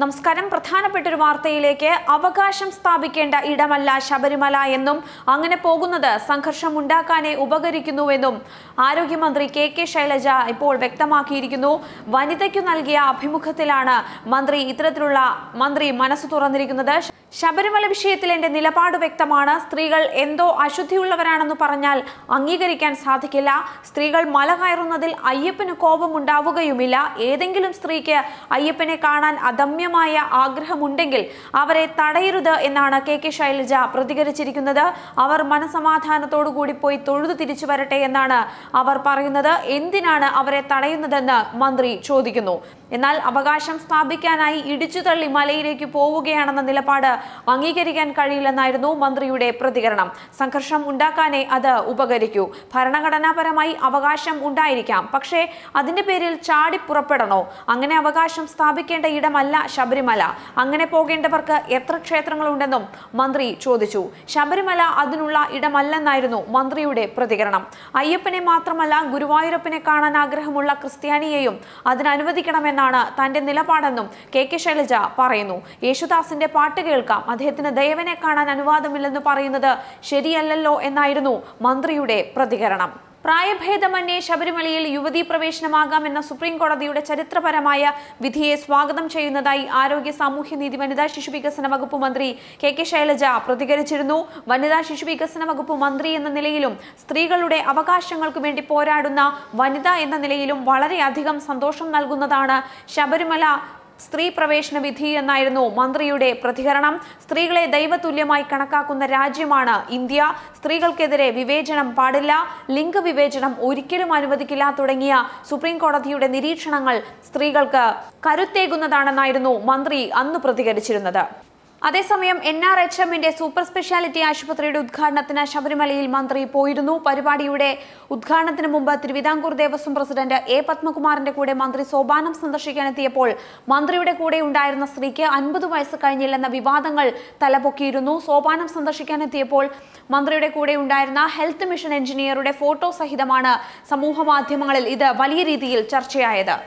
നമസ്കാരം പ്രധാനപ്പെട്ട ഒരു വാർത്തയിലേക്ക് അവകാശം സ്ഥാപിക്കേണ്ട ഇടമല്ല ശബരിമല എന്നും അങ്ങനെ പോകുന്നത് സംഘർഷം ഉണ്ടാക്കാനേ ഉപകരിക്കുന്നുവെന്നും ആരോഗ്യമന്ത്രി കെ കെ ശൈലജ ഇപ്പോൾ വ്യക്തമാക്കിയിരിക്കുന്നു വനിതയ്ക്കു നൽകിയ അഭിമുഖത്തിലാണ് മന്ത്രി ഇത്തരത്തിലുള്ള മന്ത്രി മനസ്സ് തുറന്നിരിക്കുന്നത് ശബരിമല വിഷയത്തിൽ എൻ്റെ നിലപാട് വ്യക്തമാണ് സ്ത്രീകൾ എന്തോ അശുദ്ധിയുള്ളവരാണെന്ന് പറഞ്ഞാൽ അംഗീകരിക്കാൻ സാധിക്കില്ല സ്ത്രീകൾ മല കയറുന്നതിൽ അയ്യപ്പന് കോപമുണ്ടാവുകയുമില്ല ഏതെങ്കിലും സ്ത്രീക്ക് അയ്യപ്പനെ കാണാൻ അദമ്യ സൗമ്യമായ ആഗ്രഹമുണ്ടെങ്കിൽ അവരെ തടയരുത് എന്നാണ് കെ കെ ശൈലജ പ്രതികരിച്ചിരിക്കുന്നത് അവർ മനസമാധാനത്തോടുകൂടി പോയി തൊഴുതു തിരിച്ചു വരട്ടെ എന്നാണ് അവർ പറയുന്നത് എന്തിനാണ് അവരെ തടയുന്നതെന്ന് മന്ത്രി ചോദിക്കുന്നു എന്നാൽ അവകാശം സ്ഥാപിക്കാനായി ഇടിച്ചുതള്ളി മലയിലേക്ക് പോവുകയാണെന്ന നിലപാട് അംഗീകരിക്കാൻ കഴിയില്ലെന്നായിരുന്നു മന്ത്രിയുടെ പ്രതികരണം സംഘർഷം ഉണ്ടാക്കാനേ അത് ഉപകരിക്കൂ ഭരണഘടനാപരമായി അവകാശം ഉണ്ടായിരിക്കാം പക്ഷേ അതിന്റെ പേരിൽ ചാടി പുറപ്പെടണോ അങ്ങനെ അവകാശം സ്ഥാപിക്കേണ്ട ഇടമല്ല ശബരിമല അങ്ങനെ പോകേണ്ടവർക്ക് എത്ര ക്ഷേത്രങ്ങളുണ്ടെന്നും മന്ത്രി ചോദിച്ചു ശബരിമല അതിനുള്ള ഇടമല്ലെന്നായിരുന്നു മന്ത്രിയുടെ പ്രതികരണം അയ്യപ്പനെ മാത്രമല്ല ഗുരുവായൂരപ്പനെ കാണാൻ ആഗ്രഹമുള്ള ക്രിസ്ത്യാനിയെയും അതിനനുവദിക്കണമെന്നാണ് തന്റെ നിലപാടെന്നും കെ കെ ശൈലജ പറയുന്നു യേശുദാസിന്റെ പാട്ട് കേൾക്കാം അദ്ദേഹത്തിന് ദൈവനെ കാണാൻ അനുവാദമില്ലെന്ന് പറയുന്നത് ശരിയല്ലല്ലോ എന്നായിരുന്നു മന്ത്രിയുടെ പ്രതികരണം പ്രായഭേദമന്യേ ശബരിമലയിൽ യുവതീ പ്രവേശനമാകാമെന്ന സുപ്രീം കോടതിയുടെ ചരിത്രപരമായ വിധിയെ സ്വാഗതം ചെയ്യുന്നതായി ആരോഗ്യ സാമൂഹ്യ നീതി വനിതാ ശിശുവികസന വകുപ്പ് മന്ത്രി കെ കെ ശൈലജ പ്രതികരിച്ചിരുന്നു വനിതാ ശിശുവികസന വകുപ്പ് മന്ത്രി എന്ന നിലയിലും സ്ത്രീകളുടെ അവകാശങ്ങൾക്കു വേണ്ടി പോരാടുന്ന വനിത എന്ന നിലയിലും വളരെയധികം സന്തോഷം നൽകുന്നതാണ് ശബരിമല സ്ത്രീ പ്രവേശന വിധി എന്നായിരുന്നു മന്ത്രിയുടെ പ്രതികരണം സ്ത്രീകളെ ദൈവതുല്യമായി കണക്കാക്കുന്ന രാജ്യമാണ് ഇന്ത്യ സ്ത്രീകൾക്കെതിരെ വിവേചനം പാടില്ല ലിംഗവിവേചനം ഒരിക്കലും അനുവദിക്കില്ല തുടങ്ങിയ സുപ്രീം കോടതിയുടെ നിരീക്ഷണങ്ങൾ സ്ത്രീകൾക്ക് കരുത്തേകുന്നതാണെന്നായിരുന്നു മന്ത്രി അന്ന് പ്രതികരിച്ചിരുന്നത് അതേസമയം എൻ ആർ എച്ച് എമ്മിന്റെ സൂപ്പർ സ്പെഷ്യാലിറ്റി ആശുപത്രിയുടെ ഉദ്ഘാടനത്തിന് ശബരിമലയിൽ മന്ത്രി പോയിരുന്നു പരിപാടിയുടെ ഉദ്ഘാടനത്തിന് മുമ്പ് തിരുവിതാംകൂർ ദേവസ്വം പ്രസിഡന്റ് എ പത്മകുമാറിന്റെ കൂടെ മന്ത്രി സോപാനം സന്ദർശിക്കാനെത്തിയപ്പോൾ മന്ത്രിയുടെ കൂടെ ഉണ്ടായിരുന്ന സ്ത്രീക്ക് അൻപത് വയസ്സ് കഴിഞ്ഞില്ലെന്ന വിവാദങ്ങൾ തലപൊക്കിയിരുന്നു സോപാനം സന്ദർശിക്കാനെത്തിയപ്പോൾ മന്ത്രിയുടെ കൂടെ ഉണ്ടായിരുന്ന ഹെൽത്ത് മിഷൻ എഞ്ചിനീയറുടെ ഫോട്ടോ സഹിതമാണ് സമൂഹ മാധ്യമങ്ങളിൽ ഇത് വലിയ രീതിയിൽ ചർച്ചയായത്